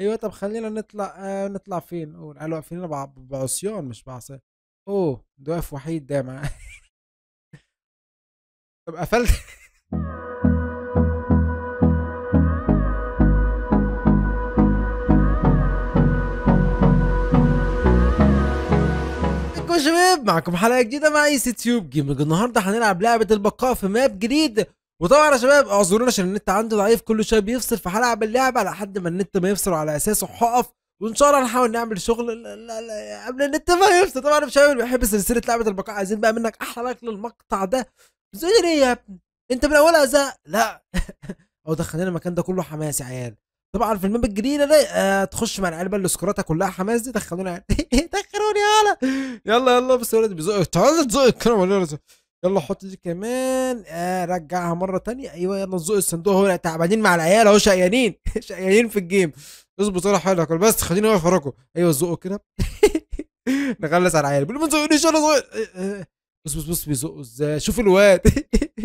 ايوه طب خلينا نطلع آه نطلع فين قالوا واقفين بع- بعصيان مش بعصيان اوه ده واقف وحيد ده مع طب قفلت شباب معكم حلقه جديده مع اي سي تيوب جيمنج النهارده هنلعب لعبه البقاء في ماب جديد وطبعا يا شباب اعذرونا عشان النت عنده ضعيف كل شويه بيفصل فهلعب اللعبه لحد ما النت ما يفصل على اساسه هقف وان شاء الله هنحاول نعمل شغل قبل النت ما يفصل طبعا مش اللي بيحب سلسله لعبه البقاء عايزين بقى منك احلى لايك للمقطع ده زي ايه يا ابني انت من اولها زق لا او دخلنا المكان ده كله حماس يا عيال طبعا في الماب الجديده دي آه تخش مع العلبه اللي سكراتها كلها حماس دي دخلونا يعني. إيه، دخلوني يالا يلا يلا بس يا الولد بيزق تعالى تزق الكلام يلا حط دي كمان آه رجعها مره تانية ايوه يلا زق الصندوق هو تعبانين مع العيال اهو شقيانين شقيانين في الجيم اظبط يلا حالك بس خليني اقف وراكم ايوه زقوا كده نخلص على العيال ما تزقنيش انا صغير آه، آه. بص بص بص بيزقوا ازاي شوف الواد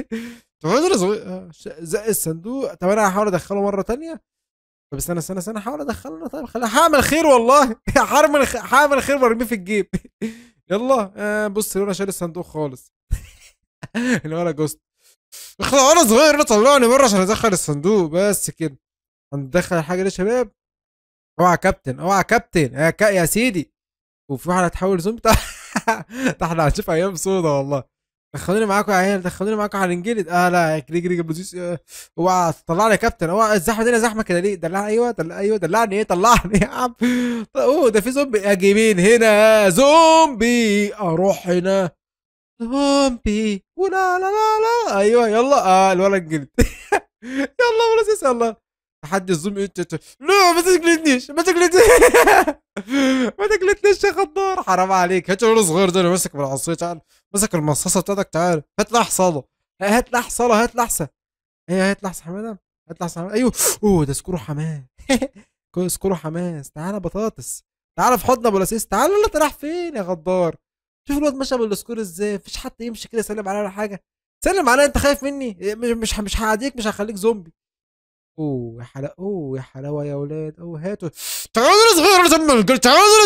طب انا صغير زق الصندوق طب انا هحاول ادخله مره تانية طب استنى استنى استنى هحاول ادخله طيب خليها هعمل خير والله هعمل خير وارميه في الجيب يلا آه بص انا شايل الصندوق خالص انا جوست وانا صغير طلعني بره عشان ادخل الصندوق بس كده هندخل الحاجه دي يا شباب اوعى كابتن اوعى كابتن يا, كا... يا سيدي وفي واحد هتحول زومبي ده احنا هنشوف ايام سودا والله دخلوني معاكم يا عيال دخلوني معاكم هننجلد اه لا جري جري بوزيس اوعى طلعني يا كابتن اوعى الزحمه دي زحمه كده ليه دلعني ايوه دلع ايوه دلعني ايه طلعني يا عم اوه ده في زومبي اجي مين هنا زومبي اروح هنا زومبي ولا لا لا لا ايوه يلا آه الولد قلت يلا ولا يلا الله تحدي الزومبي لا ما تقلدنيش ما تجلدنيش ما تقلدنيش يا خضار حرام عليك هات ولد صغير ده ماسك بالعصي تعال مسك المصاصه بتاعتك تعال هات لها حصاله هات لها حصاله هات لها هي هات لها حمام هات لحصه حمام ايوه اوه ده سكور حماس سكور حماس تعالى بطاطس تعالى في حضن ابو الاسيس تعالى انت رايح فين يا غدار شوف الواد مشى بالسكور ازاي مفيش حد يمشي كده يسلم عليا ولا حاجه سلم عليا انت خايف مني إيه، مش مش هعديك مش هخليك زومبي اوه يا حلاوه اوه يا حلاوه يا اولاد اوه هاتوا تعالوا يا صغير تعالوا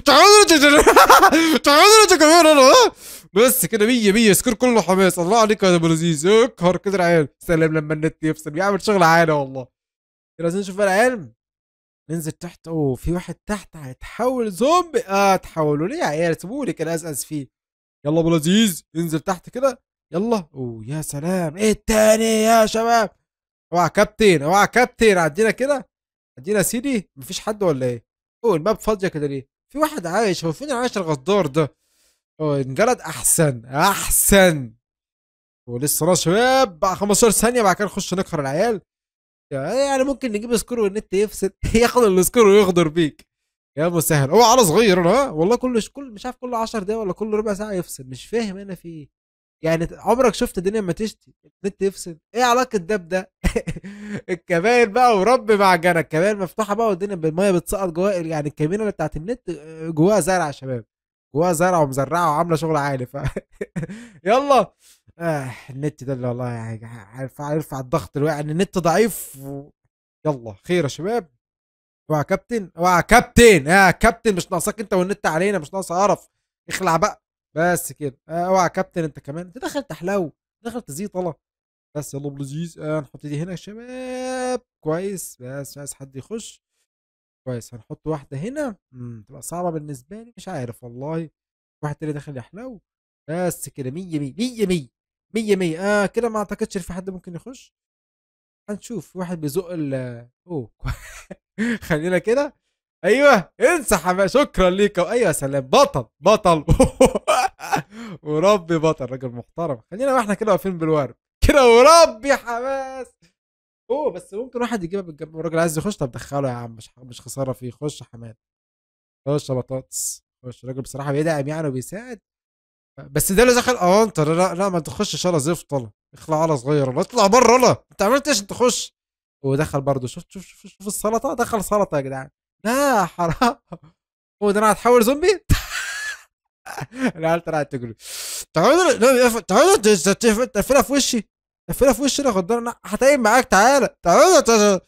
تعالوا تعالوا يا كبير بس كده 100 100 سكور كله حماس الله عليك يا ابو لذيذ اكهر كده العيال سلام لما النت يفصل بيعمل شغل عالي والله عايزين نشوف العيال انزل تحت اوه في واحد تحت هيتحول زومبي اه تحولوا ليه يا عيال سيبوا لي كده اسأس فيه يلا ابو لذيذ انزل تحت كده يلا اوه يا سلام ايه التاني يا شباب اوعى كابتن اوعى كابتن عدينا كده عدينا سيدي مفيش حد ولا ايه اوه الباب فاضيه كده ليه في واحد عايش هو فين عايش الغدار ده اوه انجلد احسن احسن ولسه راس شباب بقى 15 ثانيه بعد كده نخش نكهر العيال يعني ممكن نجيب سكور والنت يفسد ياخد السكور ويغدر بيك يا سهل هو على صغير انا والله كل كل مش عارف كل 10 دقايق ولا كل ربع ساعه يفصل مش فاهم انا في ايه يعني عمرك شفت الدنيا ما تشتي النت يفصل ايه علاقه ده بده الكباين بقى ورب معجنه الكباين مفتوحه بقى والدنيا بالميه بتسقط جواها يعني الكابينه بتاعت النت آه، جواها زرع يا شباب جواها زرع ومزرعه وعامله شغل عالي ف يلا اه النت ده اللي والله يعني هيرفع يرفع الضغط الواقع يعني ان النت ضعيف و... يلا خير يا شباب اوعى كابتن اوعى كابتن يا آه، كابتن مش ناقصاك انت والنت علينا مش ناقص قرف اخلع بقى بس كده اوعى آه، كابتن انت كمان انت دخلت احلو دخلت زي طلع بس يلا بلوزيز آه نحط دي هنا يا شباب كويس بس عايز حد يخش كويس هنحط واحده هنا امم تبقى صعبه بالنسبه لي مش عارف والله واحد تاني داخل يحلو بس كده 100 100 100 100 مية مية اه كده ما اعتقدش في حد ممكن يخش هنشوف واحد بيزق ال اوه خلينا كده ايوه انسى حماه شكرا ليك ايوه يا سلام بطل بطل وربي بطل راجل محترم خلينا واحنا كده واقفين بالورد كده وربي حماس اوه بس ممكن واحد يجيبها بالجنب الراجل عايز يخش طب دخله يا عم مش مش خساره فيه خش حماد خش يا بطاطس خش الراجل بصراحه بيدعم يعني وبيساعد بس ده اللي دخل اه انت لا, لا ما تخشش يلا زفت يلا اخلع على صغير ولا اطلع بره يلا انت عملت ايش تخش ودخل برضه شوف شوف شوف شوف السلطه دخل سلطه يا جدعان لا حرام هو ده انا هتحول زومبي العيال طلعت تجري تعالى تعالى تقفلها في وشي تقفلها في وشي خد بالك هتقيم معاك تعالى تعالى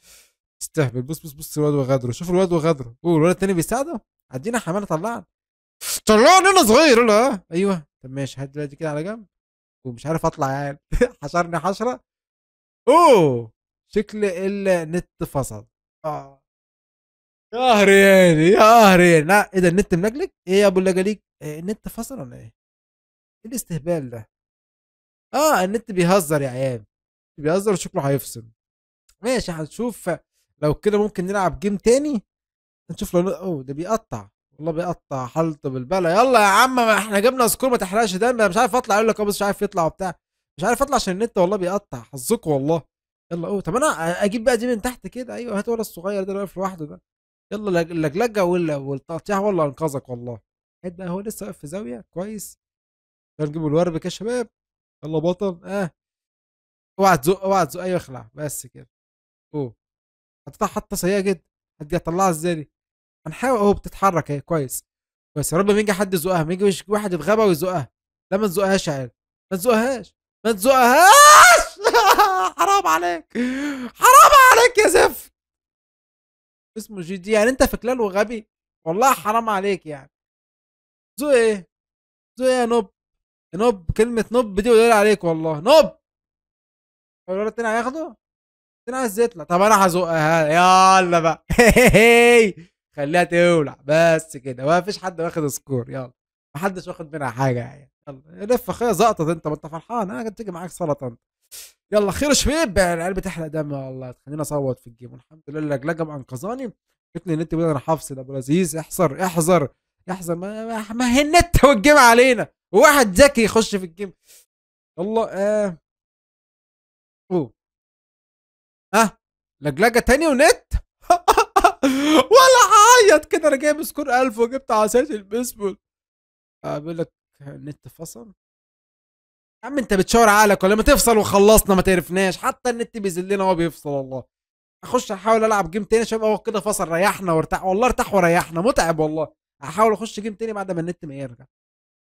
استهبل بص بص بص الواد وغدره شوف الواد وغدره اوه الواد التاني بيساعده عدينا حماله طلعنا طلعنا انا صغير ولا ايوه طب ماشي هات دلوقتي كده على جنب ومش عارف اطلع يعني حشرني حشره اوه شكل النت فصل اه يا هريان يا هريان لا ايه ده النت منجلك ايه يا ابو اللجليك إيه النت فصل ولا ايه ايه الاستهبال ده اه النت بيهزر يا عيال بيهزر وشكله هيفصل ماشي هنشوف لو كده ممكن نلعب جيم تاني نشوف لو اوه ده بيقطع والله بيقطع حالته بالبلا يلا يا عم ما احنا جبنا سكور ما تحرقش دم انا مش عارف اطلع اقول لك اه بس مش عارف يطلع وبتاع مش عارف اطلع عشان النت والله بيقطع حظكم والله يلا اوه طب انا اجيب بقى دي من تحت كده ايوه هات ولا الصغير ده اللي واقف لوحده ده يلا اللجلجه والتقطيع هو اللي انقذك والله هات بقى هو لسه واقف في زاويه كويس نجيب الوربك يا شباب يلا بطل اه اوعى تزق اوعى تزق ايوه اخلع بس كده اوه هتطلع حطه سيئه جدا هتجي هتطلعها ازاي دي هنحاول اهو بتتحرك اهي كويس كويس يا رب ما يجي حد يزقها ما يجيش واحد يتغبى ويزقها لا ما تزقهاش يا عيال ما تزقهاش ما تزقهاش حرام عليك حرام عليك يا زف اسمه جي دي يعني انت فكلان وغبي والله حرام عليك يعني زو ايه زو ايه يا نوب نوب كلمة نوب دي قليلة عليك والله نوب هو الولد التاني هياخده؟ التاني عايز يطلع طب انا هزقها يلا بقى خليها تولع بس كده ما فيش حد واخد سكور يلا ما حدش واخد منها حاجه يعني يلا لف اخويا زقطت انت ما انت فرحان انا كنت تيجي معاك سلطه انت يلا خير شويه العيال بتحلق دم والله تخليني اصوت في الجيم والحمد لله لجم انقذاني جتني النت بدل انا حافظ ابو لذيذ احذر احذر احذر ما, ما هي النت والجيم علينا وواحد ذكي يخش في الجيم الله آه. اوه اه لجلجه تاني ونت ولا حاجه بعيط كده انا جايب سكور 1000 وجبت عصايه البيسبول بيقول لك النت فصل يا عم انت بتشاور عقلك ولا ما تفصل وخلصنا ما تعرفناش حتى النت بيذلنا وهو بيفصل والله اخش احاول العب جيم تاني عشان هو كده فصل ريحنا وارتاح والله ارتاح وريحنا متعب والله احاول اخش جيم تاني بعد ما النت ما يرجع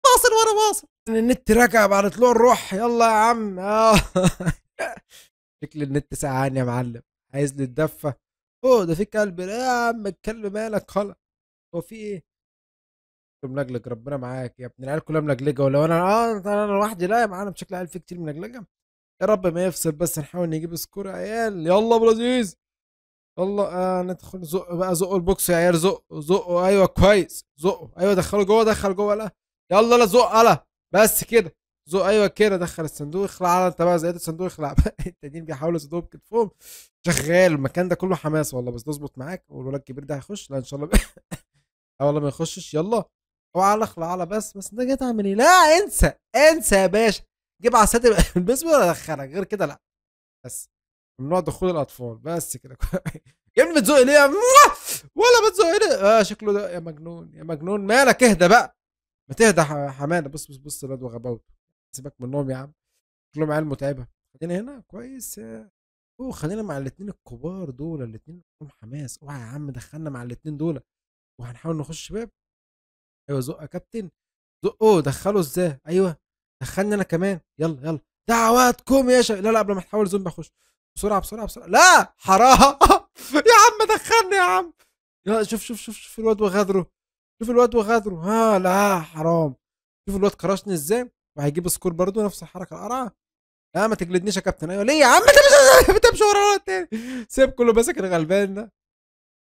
فاصل ورا فاصل النت رجع بعد طلوع الروح يلا يا عم اه شكل النت سقعان يا معلم عايز لي اوه ده في كلب يا عم الكلب مالك خلاص هو في ايه؟ ملجلج ربنا معاك يا ابن العيال كلها ملجلجه ولو انا اه انا لوحدي لا يا معلم شكل العيال في كتير ملجلجه يا رب ما يفصل بس نحاول نجيب سكور يا عيال يلا ابو يلا آه ندخل زق بقى زقوا البوكس يا عيال زقوا زقوا ايوه كويس زقوا ايوه دخلوا جوه دخل جوه لا يلا لا زق لا بس كده زو ايوه كده دخل الصندوق اخلع على انت بقى زي الصندوق اخلع بقى التانيين بيحاولوا يصدوهم بكتفهم شغال المكان ده كله حماس والله بس تظبط معاك والولاد الكبير ده هيخش لا ان شاء الله اه والله ما يخشش يلا اوعى على اخلع على بس بس انت جاي تعمل ايه لا انسى انسى يا باشا جيب عصات البسوا ولا ادخلك غير كده لا بس ممنوع دخول الاطفال بس كده يا ابني بتزق ليه ولا بتزق ليه اه شكله ده يا مجنون يا مجنون مالك اهدى بقى ما تهدى حماده بص بص بص الواد وغباوته سيبك منهم يا عم كلهم عيال متعبه خلينا هنا كويس اوه خلينا مع الاثنين الكبار دول الاثنين عندهم حماس اوعى يا عم دخلنا مع الاثنين دول وهنحاول نخش شباب ايوه زق يا كابتن زقه دخلوا ازاي ايوه دخلني انا كمان يلا يلا دعواتكم يا شباب لا لا قبل ما تحاول زومبي اخش بسرعه بسرعه بسرعه لا حرام يا عم دخلني يا عم لا شوف شوف شوف شوف الواد وغدره شوف الواد وغدره ها لا حرام شوف الواد كرشني ازاي وهيجيب سكور برضه نفس الحركه القرعه لا ما تجلدنيش يا كابتن ايوه ليه يا عم انت مش بتمشي ورا التاني سيب كله ماسك الغلبان ده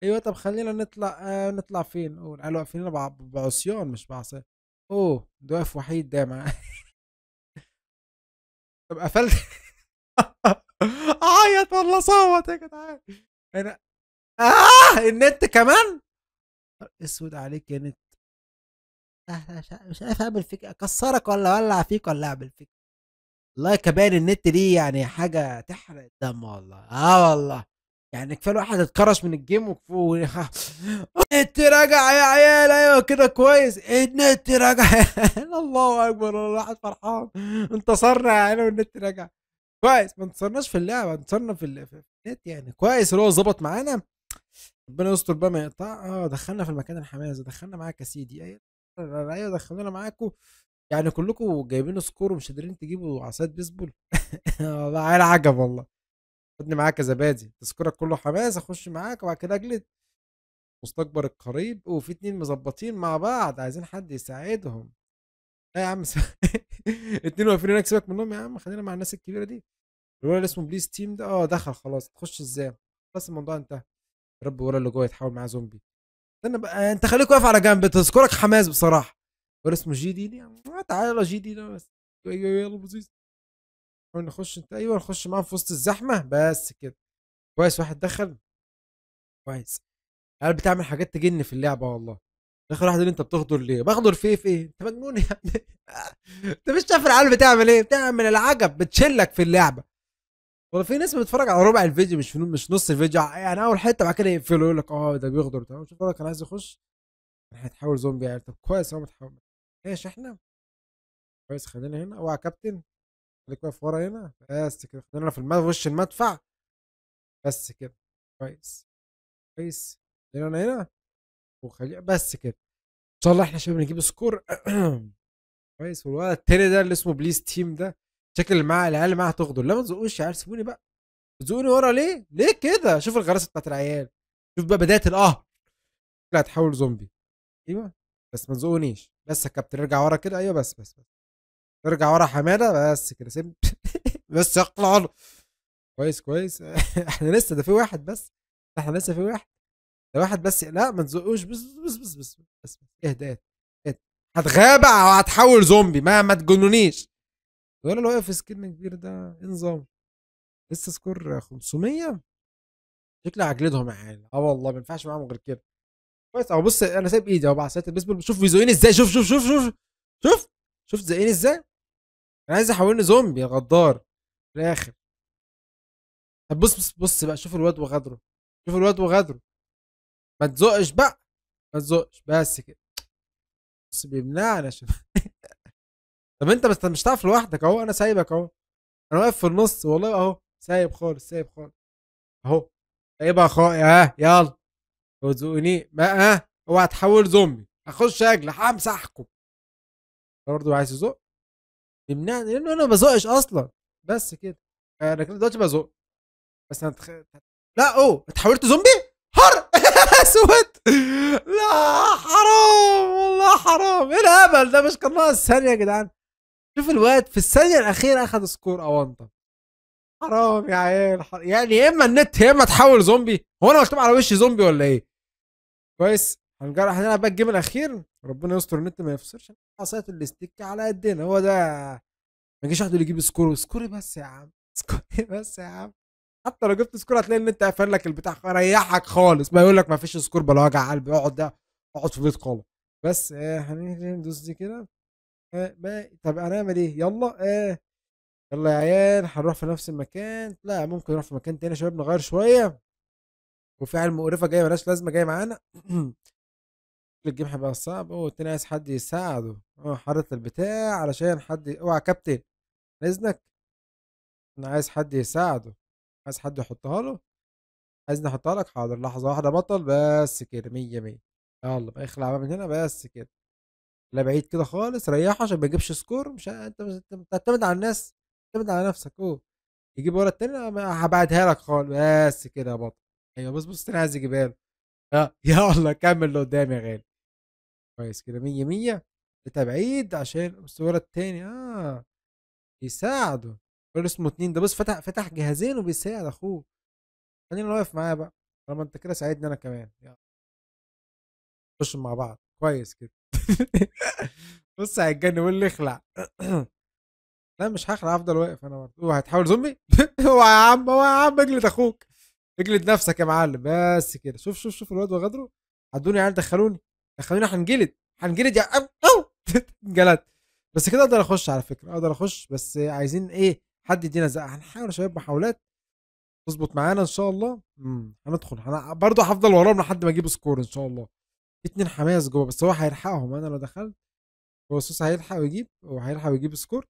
ايوه طب خلينا نطلع آه نطلع فين قول قالوا واقفين بعصيان مش بعصيان اوه ده واقف وحيد ده معاه طب قفلت اعيط والله صوت يا جدعان انا اه النت كمان اسود عليك يا نت مش عارف اعمل فيك إيه، اكسرك ولا اولع فيك ولا اعمل فيك والله كباين النت دي يعني حاجه تحرق الدم والله اه والله يعني كفايه الواحد اتكرش من الجيم النت راجع يا عيال ايوه كده كويس النت راجع الله اكبر الواحد فرحان انتصرنا يا عيال والنت راجع كويس ما انتصرناش في اللعبه انتصرنا في النت يعني كويس اللي هو ظبط معانا ربنا يستر بقى ما يقطع اه دخلنا في المكان الحماس دخلنا معاك يا سيدي ايوه الرعايه دخلونا معاكم يعني كلكم جايبين سكور ومش قادرين تجيبوا عصايه بيسبول والله عجب والله خدني معاك يا زبادي تذكرك كله حماس اخش معاك وبعد كده اجلد مستكبر القريب وفي اتنين مظبطين مع بعض عايزين حد يساعدهم لا يا عم س... اتنين واقفين هناك سيبك منهم يا عم خلينا مع الناس الكبيره دي الولد اللي اسمه بليز تيم ده اه دخل خلاص تخش ازاي خلاص الموضوع انتهى رب ولا اللي جوه يتحول معاه زومبي استنى بقى انت خليك واقف على جنب تذكرك حماس بصراحه هو اسمه جي دي دي آه، تعالى جي دي بس ايوه يلا بزيز نخش انت ايوه نخش معاهم في وسط الزحمه بس كده كويس واحد دخل كويس انا بتعمل حاجات تجن في اللعبه والله اخر واحد انت بتغدر ليه بغدر في ايه في ايه انت مجنون يعني انت مش شايف العيال بتعمل ايه بتعمل العجب بتشلك في اللعبه والله في ناس بتتفرج على ربع الفيديو مش مش نص الفيديو يعني اول حته بعد كده يقفلوا يقول لك اه ده بيغدر تمام شوف لك كان عايز يخش هيتحول زومبي يعني طب كويس هو متحول ايش احنا كويس خلينا هنا اوعى كابتن خليك واقف ورا هنا بس كده خلينا في المدفع وش المدفع بس كده كويس كويس خلينا انا هنا وخلي بس كده ان شاء الله احنا شباب نجيب سكور كويس والولد التاني ده اللي اسمه بليز تيم ده شكل اللي العيال اللي معاه تغدر لا ما تزقوش يا عيال سيبوني بقى تزقوني ورا ليه؟ ليه كده؟ شوف الغراسه بتاعت العيال شوف بقى بدايه القهر لا هتحول زومبي ايوه بس ما تزقونيش بس يا كابتن ارجع ورا كده ايوه بس بس بس ارجع ورا حماده بس كده سيبني بس اقلع كويس كويس احنا لسه ده في واحد بس احنا لسه في واحد ده واحد بس لا ما تزقوش بس بس بس بس بس بس اهدى او وهتحول زومبي ما ما تجنونيش ولا اللي واقف في سكن كبير ده ايه نظام لسه سكور 500 شكل عجلدهم يعني اه والله ما ينفعش معاهم غير كده كويس اهو بص انا سايب ايدي اهو بعصايه البيسبول شوف بيزوقيني ازاي شوف شوف شوف شوف شوف شوف زقيني ازاي انا عايز احولني زومبي يا غدار في الاخر طب بص بص بص بقى شوف الواد وغدره شوف الواد وغدره ما تزقش بقى ما تزقش بس كده بص بيمنعنا شوف طب انت بس مش هتعرف لوحدك اهو انا سايبك اهو انا واقف في النص والله اهو سايب خالص سايب خالص اهو سايبها خالص اه يلا وزقوني ما اه اوعى تحول زومبي هخش اجلح همسحكم برضه عايز يزق يمنعني لانه انا ما بزقش اصلا بس كده آه، انا كده دلوقتي بزق بس انا تخ... لا اوه اتحولت زومبي حر اسود لا حرام والله حرام ايه الهبل ده مش كان ناقص ثانيه يا جدعان شوف الواد في الثانيه الاخيره اخذ سكور اونطه حرام يا عيال حر... يعني يا اما النت يا اما تحول زومبي هو انا مكتوب على وشي زومبي ولا ايه كويس هنجرب هنلعب بقى الجيم الاخير ربنا يستر النت ما يفصلش عصايه الاستيك على قدنا هو ده ما يجيش حد يجيب سكور سكوري بس يا عم سكوري بس يا عم حتى لو جبت سكور هتلاقي النت قافل لك البتاع ريحك خالص ما يقول لك ما فيش سكور بلا وجع قلب اقعد ده اقعد في البيت خالص بس هندوس آه، دي كده ما, آه، ما طب هنعمل ايه يلا اه يلا يا عيال هنروح في نفس المكان لا ممكن نروح في مكان تاني يا شباب نغير شويه وفعل مقرفه جايه ملهاش لازمه جايه معانا الجيم هيبقى صعب هو التاني عايز حد يساعده اه حرة البتاع علشان حد اوعى كابتن اذنك انا عايز حد يساعده عايز حد يحطها له عايزني احطها لك حاضر لحظه واحده بطل بس كده مية مية يلا بقى اخلع بقى من هنا بس كده لا بعيد كده خالص ريحه عشان ما يجيبش سكور مش انت بتعتمد على الناس بتعتمد على نفسك اوه يجيب ورا التاني هبعدها لك خالص بس كده يا بطل ايوه بص بص انا عايز يجيبها له اه الله كمل لقدام يا غالي كويس كده 100 100 ده بعيد عشان بص ورا التاني اه يساعده كل اسمه اتنين ده بص فتح فتح جهازين وبيساعد اخوه خلينا واقف معاه بقى طالما انت كده ساعدني انا كمان يلا خش مع بعض كويس كده بص هيتجنن لي اخلع لا مش هخلع هفضل واقف انا برضه هو هيتحول زومبي هو يا عم هو يا عم اجلد اخوك اجلد نفسك يا معلم بس كده شوف شوف شوف الواد وغدره عدوني عيال دخلوني دخلوني هنجلد هنجلد يا او انجلدت بس كده اقدر اخش على فكره اقدر اخش بس عايزين ايه حد يدينا زقه هنحاول يا شباب محاولات تظبط معانا ان شاء الله امم هندخل برضه هفضل وراهم لحد ما اجيب سكور ان شاء الله في اتنين حماس جوه بس هو هيلحقهم انا لو دخلت هو سوس هيلحق ويجيب وهيلحق ويجيب سكور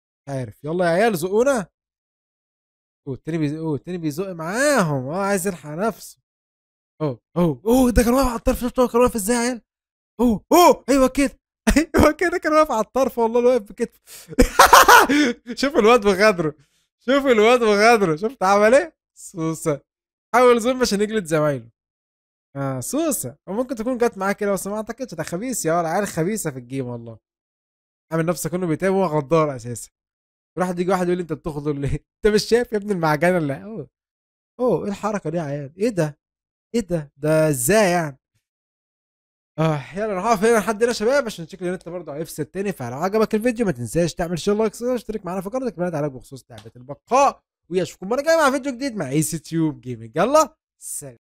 مش عارف يلا يا عيال زقونا والتاني بيزق والتاني بيزق معاهم اه عايز يلحق نفسه اوه اوه اوه ده كان واقف على الطرف شفت هو كان واقف ازاي يا عيال اوه اوه ايوه كده ايوه كده كان واقف على الطرف والله واقف بكتفه شوف الواد بغدره شوف الواد بغدره شفت عمل ايه سوسه حاول زوم عشان يجلد زمايله اه سوسه وممكن تكون جت معاك كده بس ما اعتقدش ده خبيث يا ولا عيال خبيثه في الجيم والله عامل نفسه كانه بيتعب وهو غدار اساسا راح يجي واحد يقول لي انت بتخضر ليه انت مش شايف يا ابن المعجنه اللي اوه اوه ايه الحركه دي يا عيال ايه ده ايه ده ده ازاي يعني اه يلا نقف هنا لحد هنا يا شباب عشان شكل النت برضه هيفصل تاني فلو عجبك الفيديو ما تنساش تعمل شير لايك واشترك معانا في قناتك بنات عليك بخصوص لعبه البقاء ويشوفكم مره جايه مع فيديو جديد مع اي سي تيوب جيمنج يلا سلام